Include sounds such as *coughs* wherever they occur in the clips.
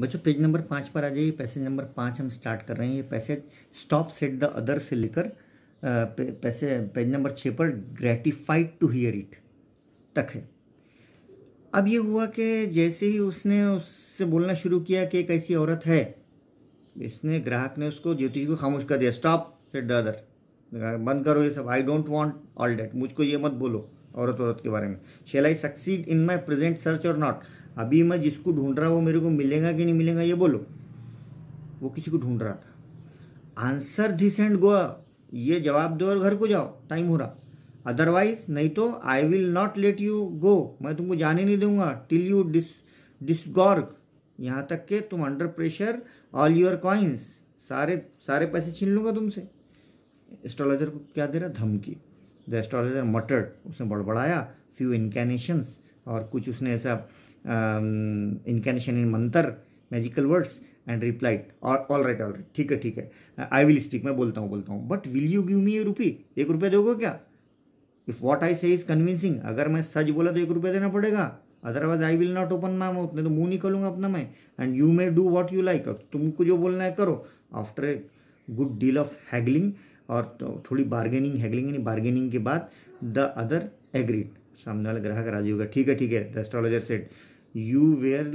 बच्चों page number पाँच पर आ जाइए पैसेज नंबर पाँच हम स्टार्ट कर रहे हैं ये passage stop set the other से लेकर पैसे पेज नंबर छः पर ग्रेटिफाइड टू हियर इट तक है अब ये हुआ कि जैसे ही उसने उससे बोलना शुरू किया कि एक ऐसी औरत है इसने ग्राहक ने उसको ज्योतिष को खामोश कर दिया स्टॉप सेट द अदर बंद करो ये सब I don't want all that मुझको ये मत बोलो औरत औरत के बारे में shall I succeed in my present search और नॉट अभी मैं जिसको ढूंढ रहा वो मेरे को मिलेगा कि नहीं मिलेगा ये बोलो वो किसी को ढूंढ रहा था आंसर दिस एंड गो ये जवाब दो और घर को जाओ टाइम हो रहा अदरवाइज नहीं तो I will not let you go मैं तुमको जाने नहीं दूंगा टिल यू डिस डिस्गॉर्ग यहाँ तक के तुम under pressure all your coins सारे सारे पैसे छीन लूँगा तुमसे एस्ट्रोलॉजर को क्या दे रहा धमकी द एस्ट्रोलॉजर मटर्ड उसने बड़बड़ाया फ्यू इनकैनेशंस और कुछ उसने ऐसा इनकेशन इन मंत्र magical words and replied all right all right राइट ठीक है ठीक है आई विल स्पीक मैं बोलता हूँ बोलता हूँ but will you give me a rupee एक रुपया दोगे क्या इफ़ वॉट आई से इज़ कन्विंसिंग अगर मैं सच बोला तो एक रुपया देना पड़ेगा otherwise I will not open my mouth नहीं तो मुंह खोलूंगा अपना मैं and you may do what you like तुमको जो बोलना है करो after a good deal of haggling और तो थोड़ी बार्गेनिंग हैगलिंग यानी बार्गेनिंग के बाद द अदर एग्रीड सामने वाला ग्राहक राजी होगा ठीक है ठीक है the astrologer said you were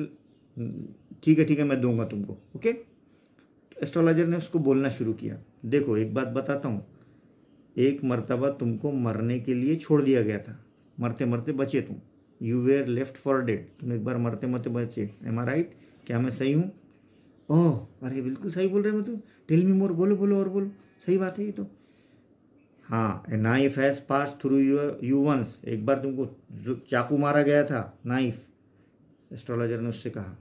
ठीक है ठीक है मैं दूंगा तुमको ओके एस्ट्रोलॉजर ने उसको बोलना शुरू किया देखो एक बात बताता हूँ एक मरतबा तुमको मरने के लिए छोड़ दिया गया था मरते मरते बचे तुम you were left for dead तुम एक बार मरते मरते बचे एम आर राइट क्या मैं सही हूँ ओह अरे बिल्कुल सही बोल रहे हो तुम टेल मी मोर बोलो बोलो और बोलो सही बात है ये तो हाँ a knife has pass through you you once एक बार तुमको चाकू मारा गया था नाइफ एस्ट्रोलॉजर ने उससे कहा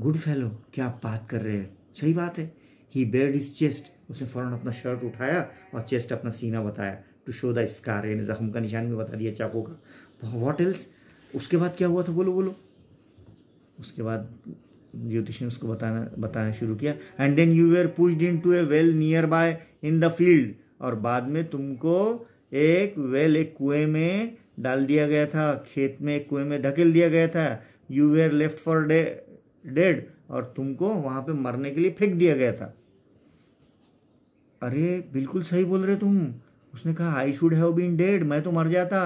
गुड फेलो क्या आप बात कर रहे हैं सही बात है ही बेर्ड इज चेस्ट उसने फ़ौरन अपना शर्ट उठाया और चेस्ट अपना सीना बताया टू शो द स्कार यानी ज़ख्म का निशान भी बता दिया चाकू का वॉट एल्स उसके बाद क्या हुआ था बोलो बोलो उसके बाद ज्योतिष ने उसको बताना बताना शुरू किया and then you were pushed into a well nearby in the field और बाद में तुमको एक वेल एक कुएं में डाल दिया गया था खेत में एक कुएं में धकेल दिया गया था you were left for day dead और तुमको वहां पे मरने के लिए फेंक दिया गया था अरे बिल्कुल सही बोल रहे तुम उसने कहा I should have been dead मैं तो मर जाता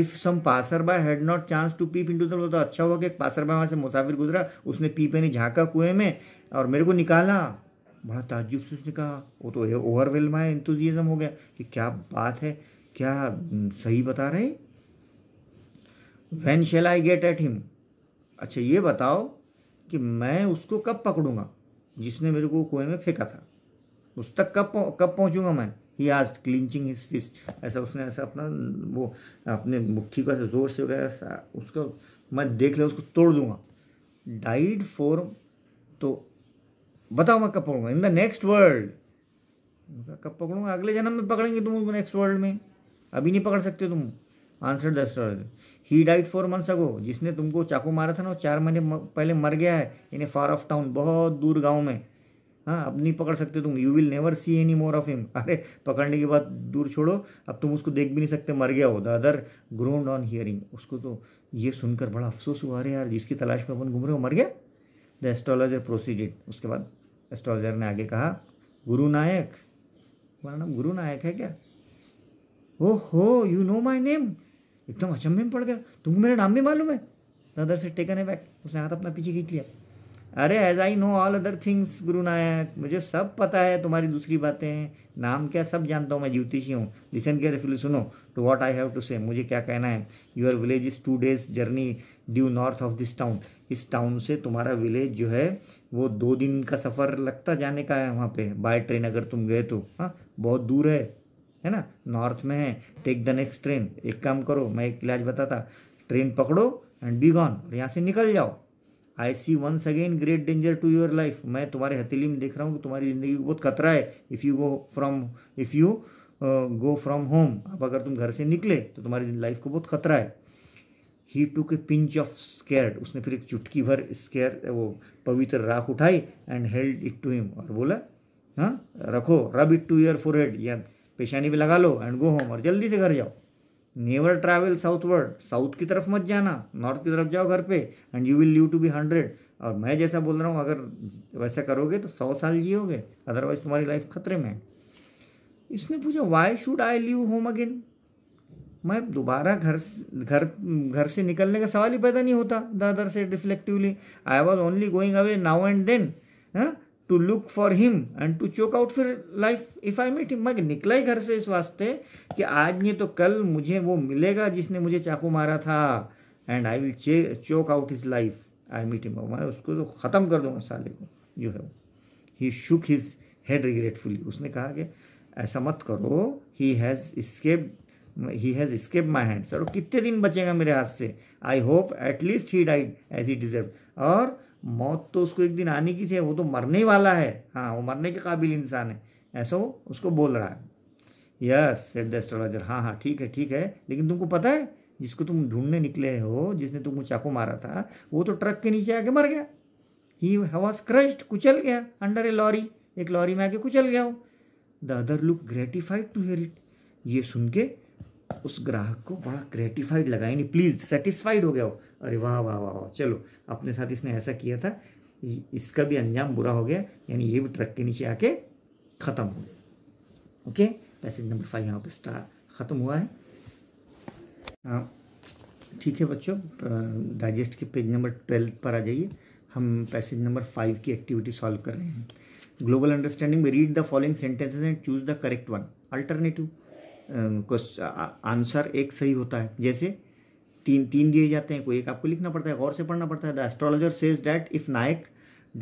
if some passer by had not chance to peep into तो अच्छा हुआ कि एक पासर बाय वहाँ से मुसाफिर गुजरा उसने पीपे नहीं झाँका कुएं में और मेरे को निकाला बड़ा ताजुब से उसने कहा वो तो ओवरवेल माए है हो गया कि क्या बात है क्या सही बता रहे when shall I get at him अच्छा ये बताओ कि मैं उसको कब पकड़ूंगा जिसने मेरे को कुएं में फेंका था उस तक कब कब पहुंचूंगा मैं ही आज क्लिंचिंग हिज फिस्ट ऐसा उसने ऐसा अपना वो अपने मुट्ठी का जोर से वगैरह उसका मैं देख लिया उसको तोड़ दूंगा डाइड फॉर तो बताओ मैं कब पकड़ूंगा इन द नेक्स्ट वर्ल्ड कब पकड़ूंगा अगले जन्म में पकड़ेंगे तुम उसको नेक्स्ट वर्ल्ड में अभी नहीं पकड़ सकते तुम answer the astrologer he died four months ago जिसने तुमको चाकू मारा था ना वो चार महीने पहले मर गया है इन ए फार ऑफ टाउन बहुत दूर गाँव में हाँ अब नहीं पकड़ सकते तुम you will never see any more of him अरे पकड़ने के बाद दूर छोड़ो अब तुम उसको देख भी नहीं सकते मर गया हो the other groaned on hearing उसको तो ये सुनकर बड़ा अफसोस हुआ अरे यार जिसकी तलाश में अपन घूम रहे हो मर गया द एस्ट्रोलॉजर प्रोसीडेड उसके बाद एस्ट्रोलॉजर ने आगे कहा गुरु नायक तुम्हारा नाम गुरु नायक है क्या ओ हो यू नो माई नेम एकदम अचंभे अच्छा में पड़ गया तुमको मेरा नाम भी मालूम है दादर से टेकन है बैक उसने हाथ अपना पीछे खींच लिया अरे as I know all other things Guru Nayak मुझे सब पता है तुम्हारी दूसरी बातें नाम क्या सब जानता हूँ मैं ज्योतिषी हूँ लिसन के केयरफुली सुनो to what I have to say मुझे क्या कहना है your village is two days journey due north of this town इस टाउन से तुम्हारा विलेज जो है वो दो दिन का सफ़र लगता जाने का है वहाँ पे बाय ट्रेन अगर तुम गए तो हाँ बहुत दूर है है ना नॉर्थ में है टेक द नेक्स्ट ट्रेन एक काम करो मैं एक इलाज बताता ट्रेन पकड़ो एंड बी गॉन और यहाँ से निकल जाओ I see once again great danger to your life मैं तुम्हारे हथेली में देख रहा हूँ कि तुम्हारी ज़िंदगी को बहुत खतरा है if you go from if you go from home अब अगर तुम घर से निकले तो तुम्हारी लाइफ को बहुत खतरा है he took pinch of scare उसने फिर एक चुटकी भर स्केयर वो पवित्र राख उठाई and held it to him और बोला हाँ रखो rub it to your head या पेशानी भी लगा लो एंड गो होम और जल्दी से घर जाओ नेवर ट्रैवल साउथवर्ड साउथ की तरफ मत जाना नॉर्थ की तरफ जाओ घर पे and you will live to be hundred और मैं जैसा बोल रहा हूँ अगर वैसा करोगे तो सौ साल जियोगे अदरवाइज तुम्हारी लाइफ खतरे में है इसने पूछा why should I leave home again मैं दोबारा घर घर घर से निकलने का सवाल ही पैदा नहीं होता दादर से reflectively I was only going away now and then to look for him and to choke out फिर life if I meet him मैं निकला ही घर से इस वास्ते कि आज नहीं तो कल मुझे वो मिलेगा जिसने मुझे चाकू मारा था and I will choke out his life I meet him मैं उसको तो ख़त्म कर दूंगा साले को जो है वो he shook his head regretfully उसने कहा कि ऐसा मत करो he has escaped he has escaped my hand sir कितने दिन बचेगा मेरे हाथ से I hope at least he died as he deserve और मौत तो उसको एक दिन आने की थी वो तो मरने वाला है हाँ वो मरने के काबिल इंसान है ऐसा वो उसको बोल रहा है यस सेट द एस्ट्रोलॉजर हाँ हाँ ठीक है ठीक है लेकिन तुमको पता है जिसको तुम ढूंढने निकले हो जिसने तुमको चाकू मारा था वो तो ट्रक के नीचे आके मर गया ही वॉज क्रश्ड कुचल गया अंडर ए लॉरी एक लॉरी में आके कुचल गया वो the other look gratified to hear it ये सुन के उस ग्राहक को बड़ा क्रेटिफाइड लगा यानी प्लीज सेटिस्फाइड हो गया हो अरे वाह वाह वाह वाह चलो अपने साथ इसने ऐसा किया था इसका भी अंजाम बुरा हो गया यानी ये भी ट्रक के नीचे आके ख़त्म हो गया ओके पैसेज नंबर फाइव यहाँ पर स्टार ख़त्म हुआ है हाँ, ठीक है बच्चों डाइजेस्ट के पेज नंबर ट्वेल्थ पर आ जाइए हम पैसेज नंबर फाइव की एक्टिविटी सॉल्व कर रहे हैं ग्लोबल अंडरस्टैंडिंग में read the following sentences and choose the correct one alternative answer एक सही होता है जैसे तीन तीन दिए जाते हैं कोई एक आपको लिखना पड़ता है गौर से पढ़ना पड़ता है the astrologer says that if Nayak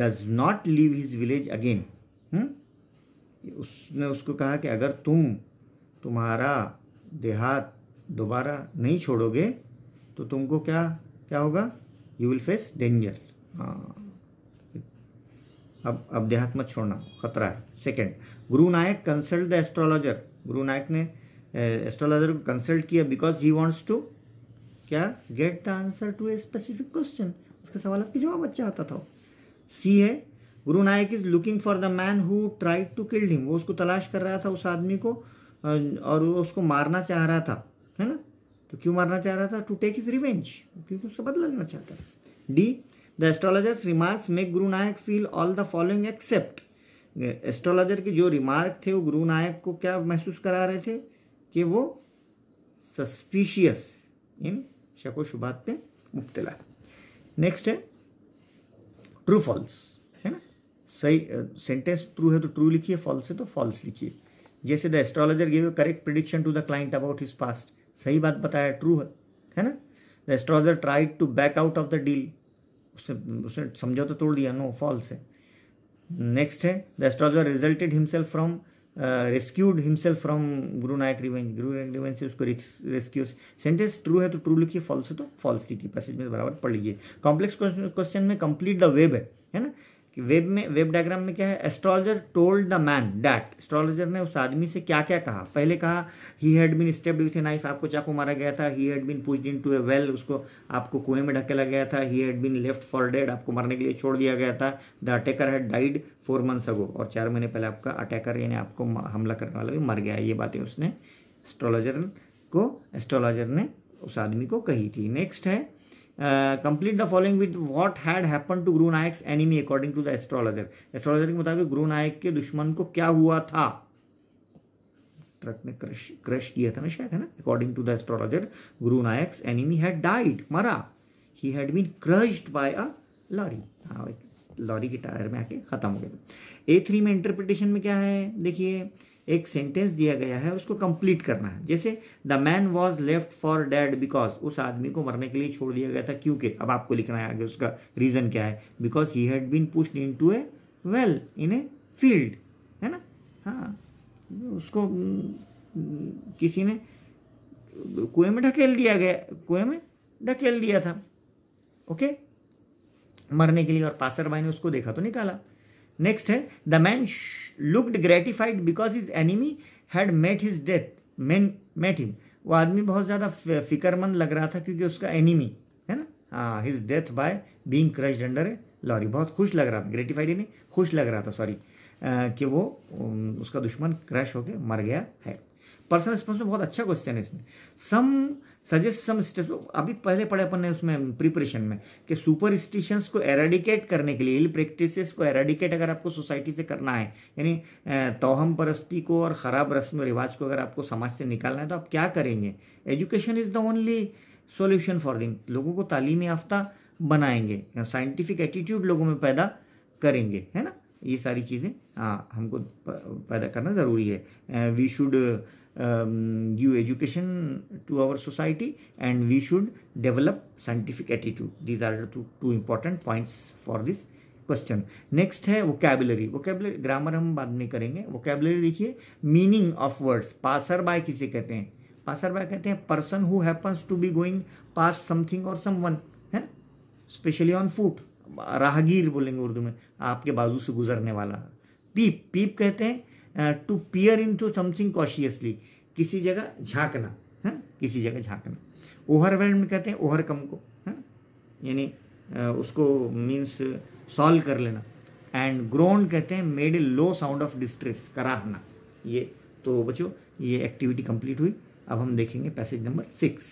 does not leave his village again उसने उसको कहा कि अगर तुम तुम्हारा देहात दोबारा नहीं छोड़ोगे तो तुमको क्या क्या होगा यू विल फेस डेंजर हाँ अब अब देहात मत छोड़ना खतरा है सेकेंड गुरु नायक कंसल्ट द एस्ट्रोलॉजर गुरु नायक ने एस्ट्रोलॉजर को कंसल्ट किया बिकॉज ही वॉन्ट्स टू क्या get the answer to a specific question उसके सवाल के जवाब अच्छा आता था सी है Guru Nayak is looking for the man who try to killed him वो उसको तलाश कर रहा था उस आदमी को uh, और वो उसको मारना चाह रहा था है ना तो क्यों मारना चाह रहा था टू टेक इज रिवेंज क्योंकि उसको बदला लेना चाहता था डी the astrologer's remarks make Guru Nayak feel all the following except astrologer के जो रिमार्क थे वो गुरु नायक को क्या महसूस करा रहे थे कि वो सस्पिशियस इन शको शुबात पे मुब्तला है नेक्स्ट है ट्रू फॉल्स है ना सही सेंटेंस ट्रू है तो ट्रू लिखिए फॉल्स है तो फॉल्स लिखिए जैसे the astrologer give correct prediction to the client about his past सही बात बताया ट्रू है है ना the astrologer try to back out of the deal उसने उसने समझौता तोड़ दिया नो फॉल्स है नेक्स्ट है the astrologer resulted himself from rescued himself from Guru Nayak revenge गुरु नायक रिवेंज से उसको रेस्क्यू सेंटेंस ट्रू है तो ट्रू लिखिए फॉल्स है तो फॉल्स लिखिए पैसेज में बराबर पढ़ लीजिए कॉम्प्लेक्स क्वेश्चन में कंप्लीट द वेब है है ना कि वेब में वेब डायग्राम में क्या है astrologer told the man that astrologer ने उस आदमी से क्या क्या कहा पहले कहा he had been stepped with a knife आपको चाकू मारा गया था he had been pushed into a well उसको आपको कुएं में ढकेला गया था he had been left for dead आपको मरने के लिए छोड़ दिया गया था the attacker had died four months ago और चार महीने पहले आपका अटैकर यानी आपको हमला करने वाला भी मर गया ये बातें उसने एस्ट्रोलॉजर को एस्ट्रोलॉजर ने उस आदमी को कही थी नेक्स्ट है complete the following with what had happen to Guru Nayak enemy according to the astrologer astrologer के मुताबिक गुरु नायक के दुश्मन को क्या हुआ था ट्रक ने क्रश क्रश किया था ना शायद है ना अकॉर्डिंग टू द एस्ट्रोलॉजर गुरु नायक एनिमी हैड डाइड मरा he had been crushed by a lorry हाँ लॉरी के टायर में आके ख़त्म हो गया ए थ्री में इंटरप्रिटेशन में क्या है देखिए एक सेंटेंस दिया गया है उसको कंप्लीट करना है जैसे the man was left for dead because उस आदमी को मरने के लिए छोड़ दिया गया था क्योंकि अब आपको लिखना है आगे उसका रीज़न क्या है because he had been pushed into a well in a field है ना हाँ उसको किसी ने कुएं में ढकेल दिया गया कुएं में ढकेल दिया था ओके मरने के लिए और पासर भाई ने उसको देखा तो निकाला नेक्स्ट है the man looked gratified because his enemy had met his death man met him वो आदमी बहुत ज़्यादा फिक्रमंद लग रहा था क्योंकि उसका एनिमी है ना हाँ his death by being crushed under a lorry बहुत खुश लग रहा था ग्रेटिफाइड यानी खुश लग रहा था सॉरी कि वो उसका दुश्मन क्रश होकर मर गया है पर्सनल रिस्पॉन्स में बहुत अच्छा क्वेश्चन है इसमें सम सजेस्ट सम स्टेप्स अभी पहले पढ़े अपन ने उसमें प्रिपरेशन में कि सुपरस्टिशंस को एराडिकेट करने के लिए इल प्रैक्टिसेस को एराडिकेट अगर आपको सोसाइटी से करना है यानी तोहम परस्ती को और ख़राब रस्म रिवाज को अगर आपको समाज से निकालना है तो आप क्या करेंगे education is the only solution for thing लोगों को तालीम याफ्ता बनाएंगे साइंटिफिक एटीट्यूड लोगों में पैदा करेंगे है ना ये सारी चीज़ें हाँ हमको पैदा करना ज़रूरी है we should um, give education to our society and we should develop scientific attitude. These are two, two important points for this question next है वोकेबलरी वोकेबलरी ग्रामर हम बाद में करेंगे वोकेबलरी देखिए meaning of words passer by किसे कहते हैं passer by कहते हैं person who happens to be going past something और समवन है ना स्पेशली ऑन फूट राहगीर बोलेंगे उर्दू में आपके बाजू से गुजरने वाला पीप पीप कहते हैं to peer into something cautiously किसी जगह झांकना है हाँ? किसी जगह झांकना ओवरवेल्म कहते हैं ओवरकम को है हाँ? यानी uh, उसको मीन्स सॉल्व कर लेना एंड ग्रोन कहते हैं made a low sound of distress कराहना ये तो बच्चों ये एक्टिविटी कंप्लीट हुई अब हम देखेंगे पैसेज नंबर सिक्स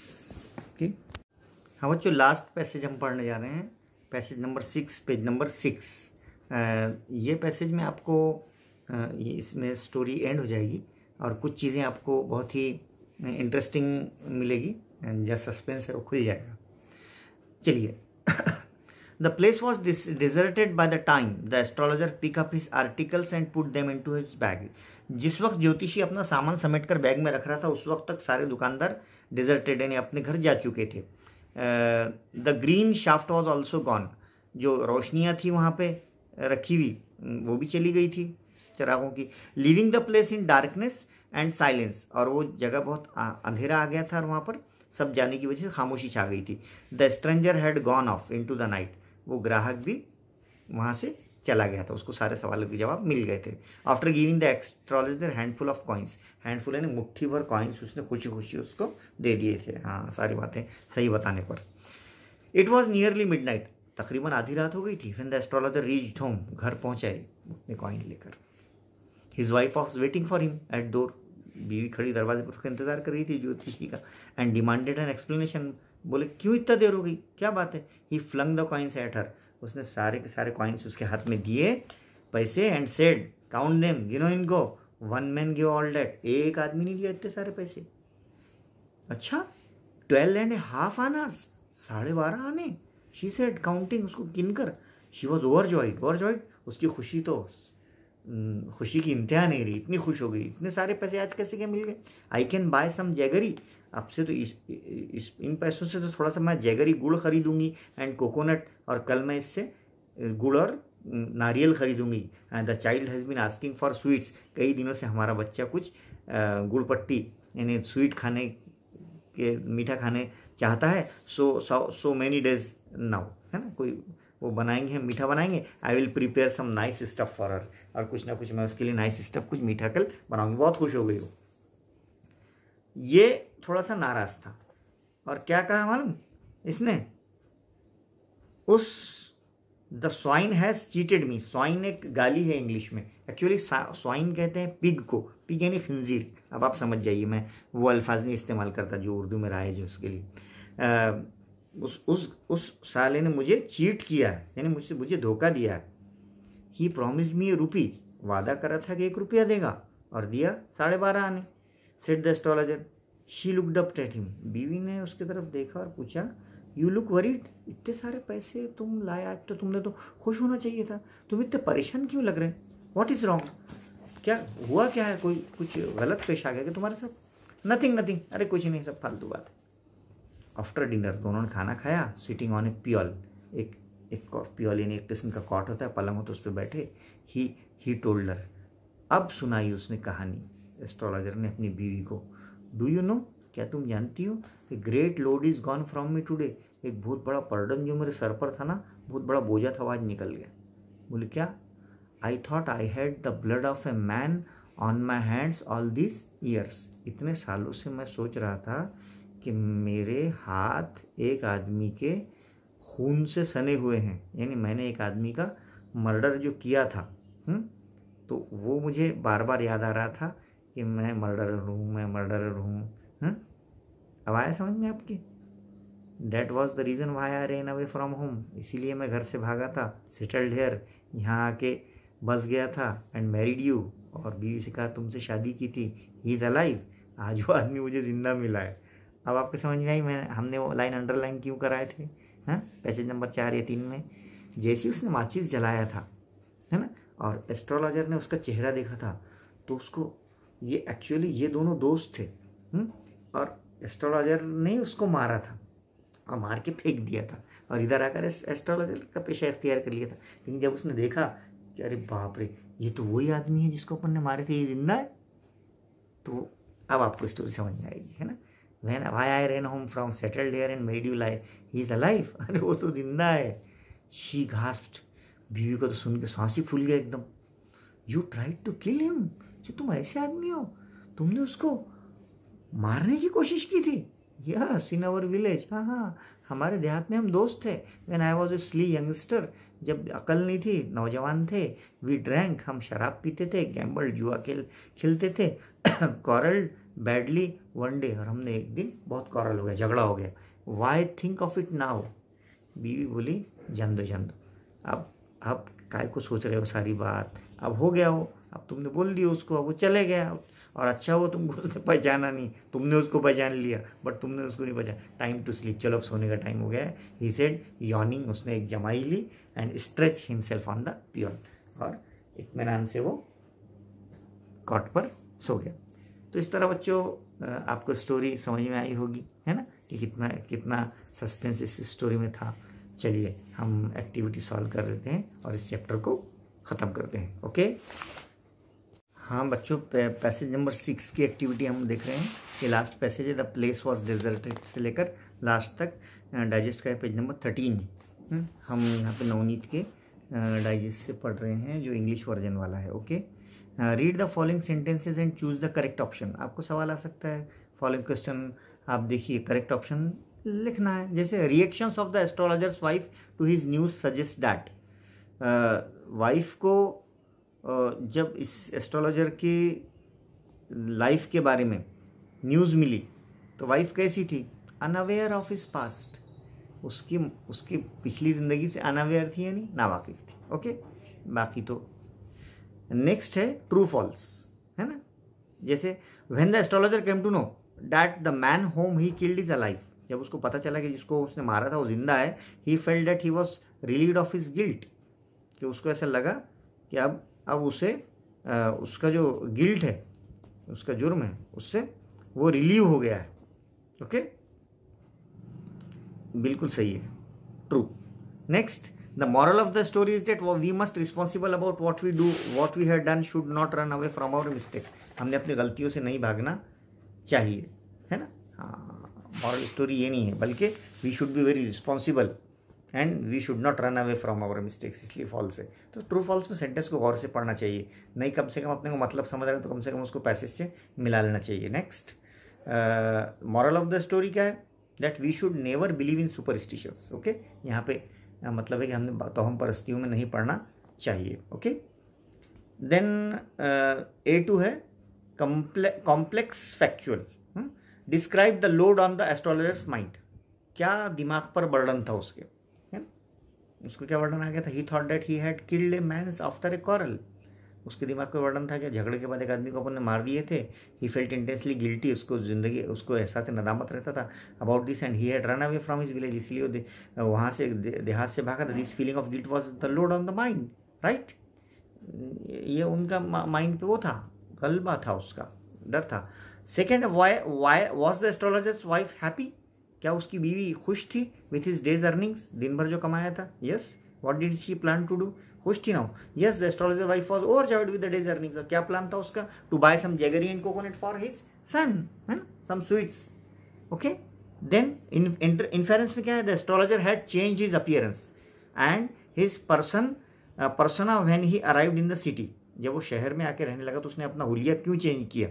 ओके हाँ बच्चों लास्ट पैसेज हम पढ़ने जा रहे हैं passage number six page number six ये पैसेज में आपको इसमें स्टोरी एंड हो जाएगी और कुछ चीज़ें आपको बहुत ही इंटरेस्टिंग मिलेगी जहाँ सस्पेंस है वो खुल जाएगा चलिए the place was deserted by the time the astrologer pick up his articles and put them into his bag जिस वक्त ज्योतिषी अपना सामान समेट कर बैग में रख रहा था उस वक्त तक सारे दुकानदार डिजर्टेड यानी अपने घर जा चुके थे the green shaft was also gone जो रोशनियाँ थी वहाँ पे रखी हुई वो भी चली गई थी चरागों की leaving the place in darkness and silence और वो जगह बहुत अंधेरा आ गया था और वहाँ पर सब जाने की वजह से खामोशी छा गई थी the stranger had gone off into the night वो ग्राहक भी वहाँ से चला गया था उसको सारे सवालों के जवाब मिल गए थे after giving the astrologer handful of coins handful यानी मुट्ठी भर कॉइन्स उसने खुशी खुशी उसको दे दिए थे हाँ सारी बातें सही बताने पर it was nearly midnight तकरीबन आधी रात हो गई थी फिर द एस्ट्रोलॉजर रीच होम घर पहुँचाए अपने कॉइन लेकर his wife was waiting for him at door बीवी खड़ी दरवाजे पर उसका इंतजार कर रही थी ज्योतिष जी का एंड डिमांडेड एन एक्सप्लेनेशन बोले क्यों इतना देर हो गई क्या बात है he flung the coins at her उसने सारे के सारे कॉइन्स उसके हाथ में दिए पैसे एंड सेड काउंट देम गिनो इनको one man give all that एक आदमी ने दिया इतने सारे पैसे अच्छा ट्वेल्व एंड ए हाफ आना साढ़े बारह आने शी सेड काउंटिंग उसको गिनकर she was overjoyed overjoyed उसकी खुशी तो हम्म, खुशी की इंतहा नहीं रही इतनी खुश हो गई इतने सारे पैसे आज कैसे क्या मिल गए I can buy some jaggery आपसे तो इस, इस इन पैसों से तो थोड़ा सा मैं जैगरी गुड़ खरीदूंगी एंड कोकोनट और कल मैं इससे गुड़ और नारियल खरीदूंगी and the child has been asking for sweets कई दिनों से हमारा बच्चा कुछ गुड़ पट्टी यानी स्वीट खाने के मीठा खाने चाहता है so so many days now है ना कोई वो बनाएंगे हम मीठा बनाएंगे I will prepare some nice stuff for her और कुछ ना कुछ मैं उसके लिए नाइस स्टफ कुछ मीठा कल बनाऊंगी बहुत खुश हो गई वो ये थोड़ा सा नाराज था और क्या कहा मालूम इसने उस the swine has cheated me swine एक गाली है इंग्लिश में एक्चुअली स्वाइन कहते हैं पिग को पिग यानी खंजीर अब आप समझ जाइए मैं वो अल्फाज नहीं इस्तेमाल करता जो उर्दू में राय है उसके लिए उस उस उस साले ने मुझे चीट किया है यानी मुझसे मुझे धोखा दिया है ही प्रॉमिस्ड मी ए रुपी वादा करा था कि एक रुपया देगा और दिया साढ़े बारह आने said the astrologer she look up at him बीवी ने उसकी तरफ देखा और पूछा यू लुक वरीड इतने सारे पैसे तुम लाए आज तो तुमने तो खुश होना चाहिए था तुम इतने परेशान क्यों लग रहे हैं वॉट इज़ रॉन्ग क्या हुआ क्या है कोई कुछ गलत पेश आ गया कि तुम्हारे साथ नथिंग नथिंग अरे कुछ नहीं सब फालतू बात है आफ्टर डिनर दोनों ने खाना खाया सिटिंग ऑन ए प्योल एक एक प्योल यानी एक किस्म का कॉट होता है पलंग होता है उस पर बैठे ही ही टोल्डर अब सुनाई उसने कहानी एस्ट्रोलॉजर ने अपनी बीवी को डू यू नो क्या तुम जानती हो कि great load is gone from me today एक बहुत बड़ा पर्डन जो मेरे सर पर था ना बहुत बड़ा बोझा था आज निकल गया बोले क्या I thought I had the blood of a man on my hands all this years इतने सालों से मैं सोच रहा था कि मेरे हाथ एक आदमी के खून से सने हुए हैं यानी मैंने एक आदमी का मर्डर जो किया था हुँ? हम्म, तो वो मुझे बार बार याद आ रहा था कि मैं मर्डरर हूँ मैं मर्डरर हूँ हम्म। अब आया समझ में आपकी that was the reason why I ran away from home इसीलिए मैं घर से भागा था सेटल्ड हेयर यहाँ आके बस गया था एंड मैरिड यू और बीवी से कहा तुमसे शादी की थी ही इज़ अलाइव आज वो आदमी मुझे ज़िंदा मिला है अब आपको समझ में आई मैं हमने वो लाइन अंडरलाइन क्यों कराए थे हैं पैसेज नंबर चार या तीन में जैसे उसने माचिस जलाया था है ना और एस्ट्रोलॉजर ने उसका चेहरा देखा था तो उसको ये एक्चुअली ये दोनों दोस्त थे हुँ? हम्म? और एस्ट्रोलॉजर ने उसको मारा था और मार के फेंक दिया था और इधर आकर एस्ट्रोलॉजर का पेशा इख्तियार कर लिया था लेकिन जब उसने देखा कि अरे बाप रे ये तो वही आदमी है जिसको अपन ने मारे थे ये जिंदा है तो अब आपको स्टोरी समझ में आएगी है ना when why I ran home from settled here and made you life he is life अरे वो तो जिंदा है शी घास्ट बीवी को तो सुन के सांस ही फूल गया एकदम you try to kill him जो तुम ऐसे आदमी हो तुमने उसको मारने की कोशिश की थी यस इन आवर विलेज हाँ हाँ हमारे देहात में हम दोस्त थे when I was a sly youngster जब अकल नहीं थी नौजवान थे वी ड्रैंक हम शराब पीते थे गैम्बल जुआ खेल खेलते थे कॉरल *coughs* बैडली वन डे और हमने एक दिन बहुत कॉरल हो गया झगड़ा हो गया why think of it now बीवी बोली जान दो जान दो अब अब काय को सोच रहे हो सारी बात अब हो गया वो अब तुमने बोल दिया उसको अब वो चले गया और अच्छा हो तुमको *laughs* उसने पहचाना नहीं तुमने उसको पहचान लिया बट तुमने उसको नहीं पहचाना टाइम टू स्लीप चलो अब सोने का टाइम हो गया है ही सेड यॉनिंग उसने एक जमाई ली and stretch himself on the pyol और इतमान से वो कॉट पर सो गया तो इस तरह बच्चों आपको स्टोरी समझ में आई होगी है ना कि कितना कितना सस्पेंस इस स्टोरी में था चलिए हम एक्टिविटी सॉल्व कर लेते हैं और इस चैप्टर को ख़त्म करते हैं ओके हाँ बच्चों पैसेज नंबर सिक्स की एक्टिविटी हम देख रहे हैं कि लास्ट पैसेज है द प्लेस वॉज डिजर्टेड से लेकर लास्ट तक डाइजेस्ट का है पेज नंबर थर्टीन हम यहाँ पे नवनीत के डाइजेस्ट से पढ़ रहे हैं जो इंग्लिश वर्जन वाला है okay read the following sentences and choose the correct option आपको सवाल आ सकता है फॉलोइंग क्वेश्चन आप देखिए करेक्ट ऑप्शन लिखना है जैसे reactions of the astrologer's wife to his news suggest that wife को uh, जब इस एस्ट्रोलॉजर की लाइफ के बारे में न्यूज़ मिली तो वाइफ कैसी थी अनअवेयर ऑफ इस पास्ट उसकी उसकी पिछली ज़िंदगी से अनअवेयर थी यानी नावाकिफ थी ओके बाकी तो नेक्स्ट है ट्रू फॉल्स है ना जैसे when the astrologer came to know that the man whom he killed is alive जब उसको पता चला कि जिसको उसने मारा था वो जिंदा है he felt that he was relieve of his guilt कि उसको ऐसा लगा कि अब अब उसे आ, उसका जो गिल्ट है उसका जुर्म है उससे वो रिलीव हो गया है ओके बिल्कुल सही है true next the moral of the story is that we must responsible about what we do what we have done should not run away from our mistakes हमने अपनी गलतियों से नहीं भागना चाहिए है ना मॉरल हाँ, स्टोरी ये नहीं है बल्कि we should be very responsible and we should not run away from our mistakes इसलिए फॉल्स है तो ट्रू फॉल्स में सेंटेंस को गौर से पढ़ना चाहिए नहीं कम से कम अपने को मतलब समझ रहे हैं तो कम से कम उसको पैसेज से मिला लेना चाहिए next moral of the story क्या है that we should never believe in superstitions okay यहाँ पे मतलब है कि हमने तोहम परस्तियों में नहीं पढ़ना चाहिए ओके देन ए टू है complex factual describe the load on the astrologer's mind क्या दिमाग पर बर्डन था उसके है उसको क्या वर्णन आ गया था he thought that he had killed a man's after a quarrel उसके दिमाग में वर्णन था कि झगड़े के बाद एक आदमी को अपन ने मार दिए थे ही फेल्ट इंटेंसली गिल्टी उसको ज़िंदगी उसको एहसास नदामत रहता था about this and he had run away from his village इसलिए वहाँ से देहात से भागा था this feeling of guilt was the load on the mind right ये उनका माइंड पे वो था गलबा था उसका डर था second why was the astrologer's wife happy क्या उसकी बीवी खुश थी विथ हिज डेज अर्निंग्स दिन भर जो कमाया था yes yes? What did she plan to do होस्टिनाउ yes the astrologer wife was overjoyed with the days earning क्या प्लान था उसका to buy some jaggery and coconut for his son some sweets okay then inference में क्या है the astrologer had change his appearance and his person persona when he arrived in the city जब वो शहर में आके रहने लगा तो उसने अपना हुलिया क्यों चेंज किया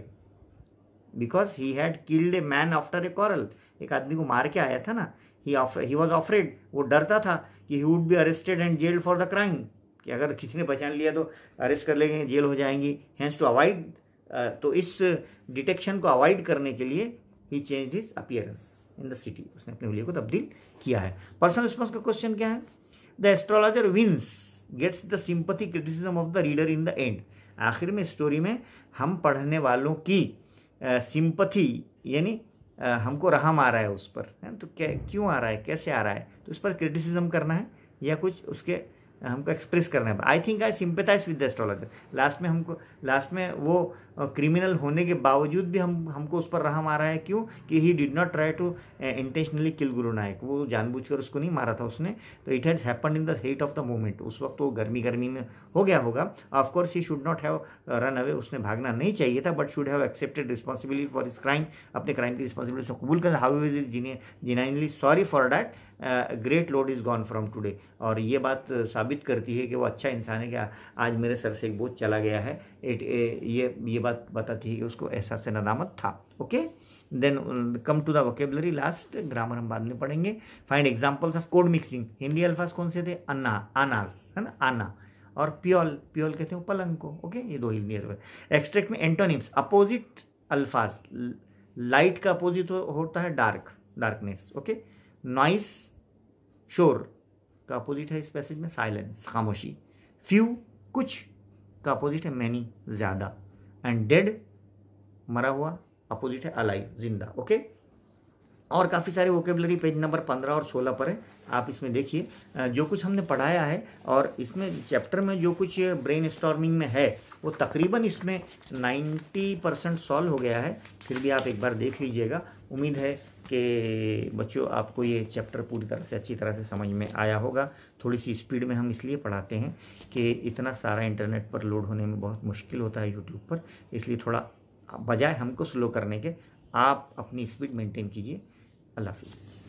because he had killed a man after a quarrel एक आदमी को मार के आया था ना ही ही वॉज ऑफरेड वो डरता था कि he would be arrested and jail for the crime कि अगर किसी ने पहचान लिया तो अरेस्ट कर लेंगे जेल हो जाएंगी हैंस टू अवॉइड तो इस डिटेक्शन को अवॉइड करने के लिए he change his appearance in the city उसने अपने उलिये को तब्दील किया है पर्सनल रिस्पॉन्स का क्वेश्चन क्या है the astrologer wins gets the sympathy criticism of the reader in the end आखिर में स्टोरी में हम पढ़ने वालों की सिंपथी uh, यानी हमको रहम आ रहा है उस पर है तो क्या क्यों आ रहा है कैसे आ रहा है तो उस पर क्रिटिसिज्म करना है या कुछ उसके हमको एक्सप्रेस करना है I think I sympathise with the astrologer last में हमको लास्ट में वो क्रिमिनल होने के बावजूद भी हम हमको उस पर रहा मारा रहा है क्यों कि he did not try to intentionally kill Guru Nayak वो जानबूझकर उसको नहीं मारा था उसने तो it had happen in the heat of the moment उस वक्त वो गर्मी गर्मी में हो गया होगा of course he should not have run away उसने भागना नहीं चाहिए था but should have accepted responsibility for इस क्राइम अपने क्राइम की रिस्पॉन्सिबिलिटी कबूल कर how is is genuinely sorry for that great load is gone from today और ये बात साबित करती है कि वो अच्छा इंसान है कि आज मेरे सर से एक बोझ चला गया है इट ये ये बात बताती है कि उसको एहसास नदामत था okay then come to the vocabulary last grammar हम बाद में पढ़ेंगे find examples of code mixing Hindi अल्फाज कौन से थे अन्ना अनास है ना आना और प्योल प्योल कहते हैं पलंग को ओके ये दो हिंदी अल्फाज एक्सट्रैक्ट में एंटोनिम्स अपोजिट अल्फाज लाइट का अपोजिट होता है डार्क डार्कनेस ओके नॉइस शोर का अपोजिट है इस पैसेज में साइलेंस खामोशी फ्यू कुछ का अपोजिट है मैनी ज़्यादा एंड डेड मरा हुआ अपोजिट है अलाई जिंदा ओके और काफ़ी सारे वोकेबलरी पेज नंबर पंद्रह और सोलह पर है आप इसमें देखिए जो कुछ हमने पढ़ाया है और इसमें चैप्टर में जो कुछ ब्रेन स्टॉर्मिंग में है वो तकरीबन इसमें नाइन्टी परसेंट सॉल्व हो गया है फिर भी आप एक बार देख लीजिएगा उम्मीद है कि बच्चों आपको ये चैप्टर पूरी तरह से अच्छी तरह से समझ में आया होगा थोड़ी सी स्पीड में हम इसलिए पढ़ाते हैं कि इतना सारा इंटरनेट पर लोड होने में बहुत मुश्किल होता है यूट्यूब पर इसलिए थोड़ा बजाय हमको स्लो करने के आप अपनी स्पीड मेंटेन कीजिए अल्लाह हाफिज़